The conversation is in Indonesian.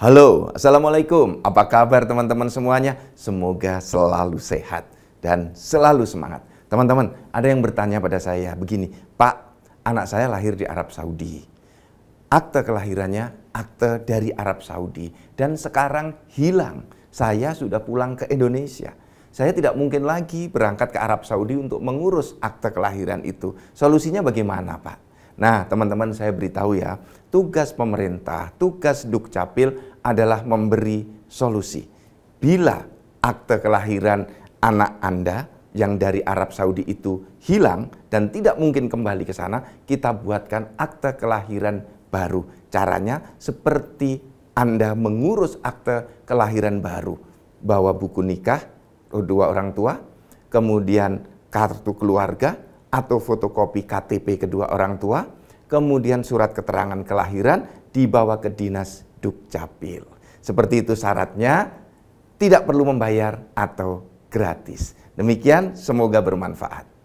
Halo, Assalamualaikum. Apa kabar teman-teman semuanya? Semoga selalu sehat dan selalu semangat. Teman-teman, ada yang bertanya pada saya begini, Pak, anak saya lahir di Arab Saudi. Akte kelahirannya akte dari Arab Saudi dan sekarang hilang. Saya sudah pulang ke Indonesia. Saya tidak mungkin lagi berangkat ke Arab Saudi untuk mengurus akte kelahiran itu. Solusinya bagaimana, Pak? Nah, teman-teman saya beritahu ya, tugas pemerintah, tugas Dukcapil adalah memberi solusi. Bila akte kelahiran anak Anda yang dari Arab Saudi itu hilang dan tidak mungkin kembali ke sana, kita buatkan akte kelahiran baru. Caranya seperti Anda mengurus akte kelahiran baru, bawa buku nikah dua orang tua, kemudian kartu keluarga atau fotokopi KTP kedua orang tua, kemudian surat keterangan kelahiran dibawa ke dinas Dukcapil. Seperti itu syaratnya, tidak perlu membayar atau gratis. Demikian, semoga bermanfaat.